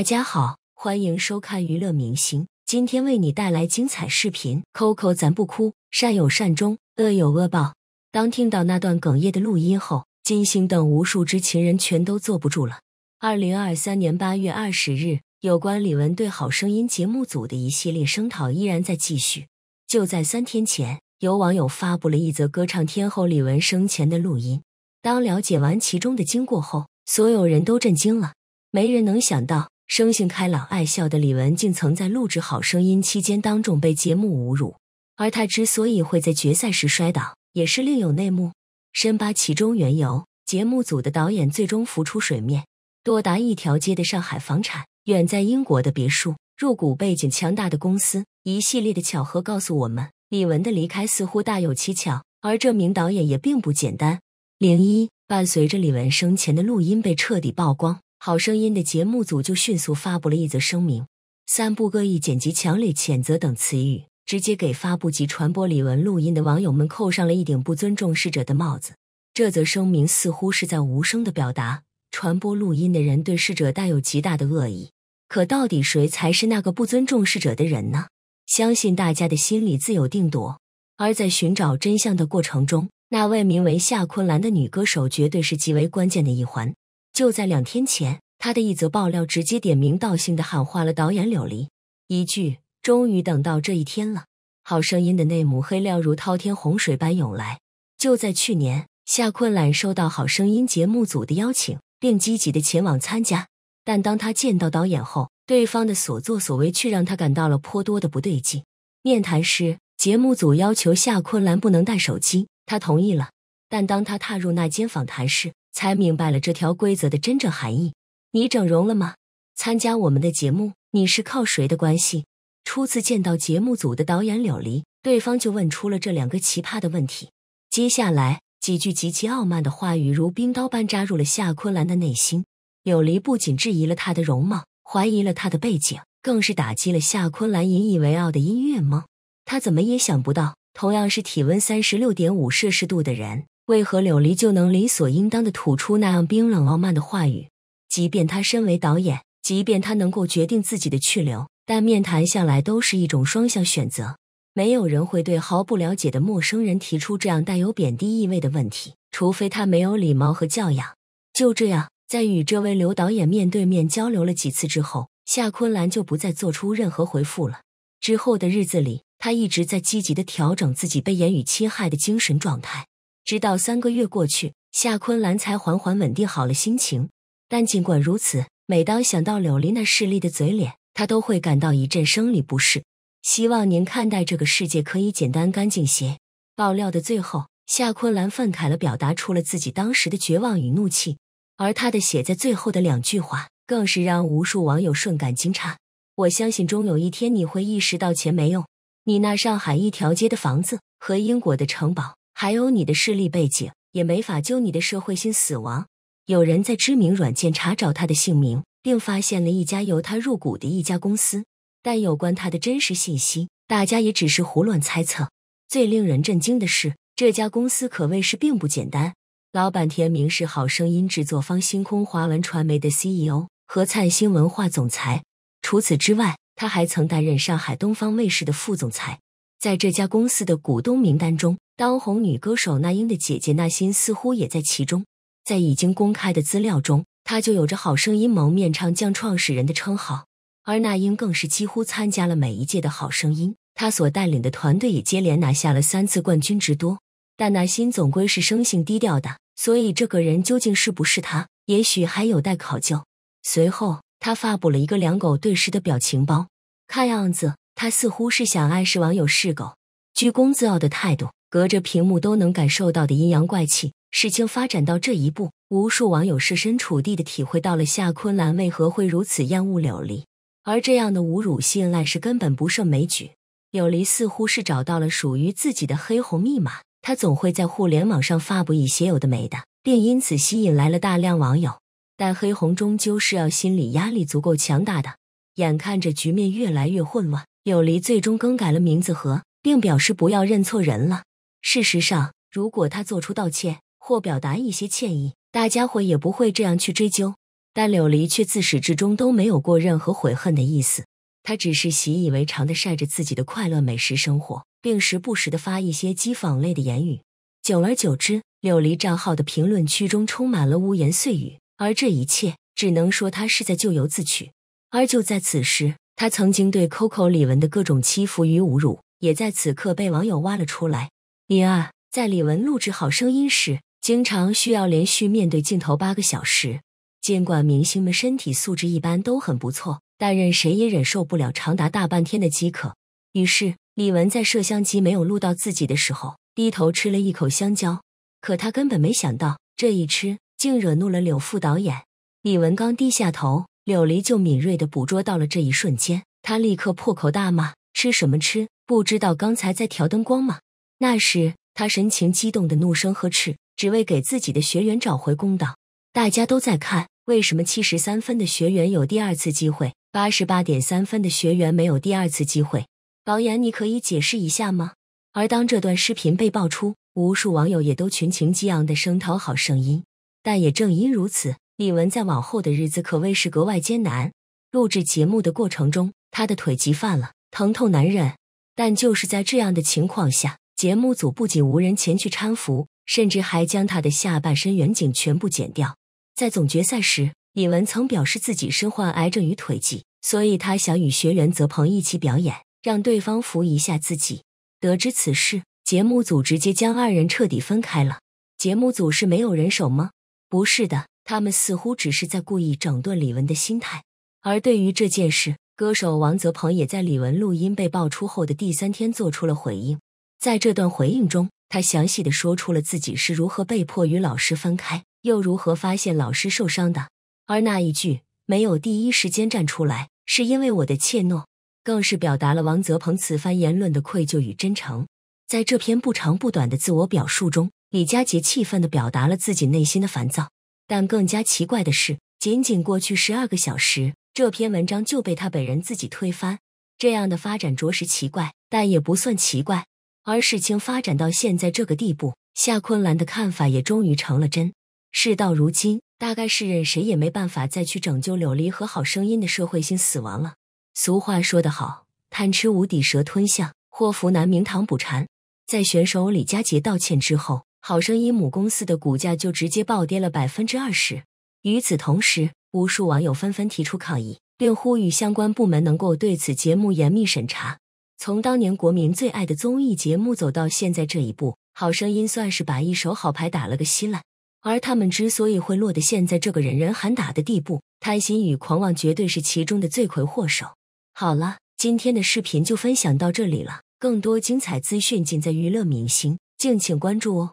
大家好，欢迎收看娱乐明星，今天为你带来精彩视频。Coco，咱不哭，善有善终，恶有恶报。当听到那段哽咽的录音后，金星等无数知情人全都坐不住了。二零二三年八月二十日，有关李玟对《好声音》节目组的一系列声讨依然在继续。就在三天前，有网友发布了一则歌唱天后李玟生前的录音。当了解完其中的经过后，所有人都震惊了，没人能想到。生性开朗、爱笑的李玟，竟曾在录制《好声音》期间当众被节目侮辱。而她之所以会在决赛时摔倒，也是另有内幕。深扒其中缘由，节目组的导演最终浮出水面。多达一条街的上海房产，远在英国的别墅，入股背景强大的公司，一系列的巧合告诉我们，李玟的离开似乎大有蹊跷。而这名导演也并不简单。零一，伴随着李玟生前的录音被彻底曝光。好声音的节目组就迅速发布了一则声明，散布恶意剪辑、强烈谴责等词语，直接给发布及传播李玟录音的网友们扣上了一顶不尊重逝者的帽子。这则声明似乎是在无声的表达，传播录音的人对逝者带有极大的恶意。可到底谁才是那个不尊重逝者的人呢？相信大家的心里自有定夺。而在寻找真相的过程中，那位名为夏昆兰的女歌手绝对是极为关键的一环。就在两天前，他的一则爆料直接点名道姓的喊话了导演柳林，一句“终于等到这一天了”。好声音的内幕黑料如滔天洪水般涌来。就在去年，夏昆兰收到好声音节目组的邀请，并积极的前往参加。但当他见到导演后，对方的所作所为却让他感到了颇多的不对劲。面谈时，节目组要求夏昆兰不能带手机，他同意了。但当他踏入那间访谈室，才明白了这条规则的真正含义。你整容了吗？参加我们的节目，你是靠谁的关系？初次见到节目组的导演柳离，对方就问出了这两个奇葩的问题。接下来几句极其傲慢的话语，如冰刀般扎入了夏昆兰的内心。柳离不仅质疑了他的容貌，怀疑了他的背景，更是打击了夏昆兰引以为傲的音乐梦。他怎么也想不到，同样是体温三十六点五摄氏度的人。为何柳离就能理所应当的吐出那样冰冷傲慢的话语？即便他身为导演，即便他能够决定自己的去留，但面谈向来都是一种双向选择，没有人会对毫不了解的陌生人提出这样带有贬低意味的问题，除非他没有礼貌和教养。就这样，在与这位刘导演面对面交流了几次之后，夏昆兰就不再做出任何回复了。之后的日子里，他一直在积极的调整自己被言语侵害的精神状态。直到三个月过去，夏昆兰才缓缓稳定好了心情。但尽管如此，每当想到柳林那势利的嘴脸，她都会感到一阵生理不适。希望您看待这个世界可以简单干净些。爆料的最后，夏昆兰愤慨了，表达出了自己当时的绝望与怒气。而他的写在最后的两句话，更是让无数网友瞬感惊诧。我相信，终有一天你会意识到钱没用，你那上海一条街的房子和英国的城堡。还有你的势力背景也没法救你的社会性死亡。有人在知名软件查找他的姓名，并发现了一家由他入股的一家公司，但有关他的真实信息，大家也只是胡乱猜测。最令人震惊的是，这家公司可谓是并不简单。老板田明是好声音制作方星空华文传媒的 CEO 和灿星文化总裁。除此之外，他还曾担任上海东方卫视的副总裁。在这家公司的股东名单中，当红女歌手那英的姐姐那心似乎也在其中。在已经公开的资料中，她就有着“好声音”蒙面唱将创始人的称号。而那英更是几乎参加了每一届的好声音，她所带领的团队也接连拿下了三次冠军之多。但那心总归是生性低调的，所以这个人究竟是不是他，也许还有待考究。随后，他发布了一个两狗对视的表情包，看样子。他似乎是想暗示网友是狗，居功自傲的态度，隔着屏幕都能感受到的阴阳怪气。事情发展到这一步，无数网友设身处地的体会到了夏昆兰为何会如此厌恶柳离，而这样的侮辱性暗示根本不胜枚举。柳离似乎是找到了属于自己的黑红密码，他总会在互联网上发布一些有的没的，并因此吸引来了大量网友。但黑红终究是要心理压力足够强大的，眼看着局面越来越混乱。柳离最终更改了名字和，并表示不要认错人了。事实上，如果他做出道歉或表达一些歉意，大家伙也不会这样去追究。但柳离却自始至终都没有过任何悔恨的意思，他只是习以为常的晒着自己的快乐美食生活，并时不时的发一些讥讽类的言语。久而久之，柳离账号的评论区中充满了污言碎语，而这一切只能说他是在咎由自取。而就在此时。他曾经对 Coco 李玟的各种欺负与侮辱，也在此刻被网友挖了出来。李二，在李玟录制《好声音》时，经常需要连续面对镜头八个小时。尽管明星们身体素质一般都很不错，但任谁也忍受不了长达大半天的饥渴。于是，李玟在摄像机没有录到自己的时候，低头吃了一口香蕉。可他根本没想到，这一吃竟惹怒了柳副导演。李玟刚低下头。柳离就敏锐的捕捉到了这一瞬间，他立刻破口大骂：“吃什么吃？不知道刚才在调灯光吗？”那时，他神情激动的怒声呵斥，只为给自己的学员找回公道。大家都在看，为什么七十三分的学员有第二次机会，八十八点三分的学员没有第二次机会？导演，你可以解释一下吗？而当这段视频被爆出，无数网友也都群情激昂的声讨好声音，但也正因如此。李玟在往后的日子可谓是格外艰难。录制节目的过程中，她的腿疾犯了，疼痛难忍。但就是在这样的情况下，节目组不仅无人前去搀扶，甚至还将她的下半身远景全部剪掉。在总决赛时，李玟曾表示自己身患癌症与腿疾，所以他想与学员泽鹏一起表演，让对方扶一下自己。得知此事，节目组直接将二人彻底分开了。节目组是没有人手吗？不是的。他们似乎只是在故意整顿李玟的心态，而对于这件事，歌手王泽鹏也在李玟录音被爆出后的第三天做出了回应。在这段回应中，他详细的说出了自己是如何被迫与老师分开，又如何发现老师受伤的。而那一句“没有第一时间站出来，是因为我的怯懦”，更是表达了王泽鹏此番言论的愧疚与真诚。在这篇不长不短的自我表述中，李佳杰气愤的表达了自己内心的烦躁。但更加奇怪的是，仅仅过去十二个小时，这篇文章就被他本人自己推翻。这样的发展着实奇怪，但也不算奇怪。而事情发展到现在这个地步，夏昆兰的看法也终于成了真。事到如今，大概是任谁也没办法再去拯救柳离和好声音的社会性死亡了。俗话说得好，“贪吃无底蛇吞象，祸福难明堂捕蝉”。在选手李佳杰道歉之后。好声音母公司的股价就直接暴跌了百分之二十。与此同时，无数网友纷纷提出抗议，并呼吁相关部门能够对此节目严密审查。从当年国民最爱的综艺节目走到现在这一步，好声音算是把一手好牌打了个稀烂。而他们之所以会落得现在这个人人喊打的地步，贪心与狂妄绝对是其中的罪魁祸首。好了，今天的视频就分享到这里了。更多精彩资讯尽在娱乐明星，敬请关注哦。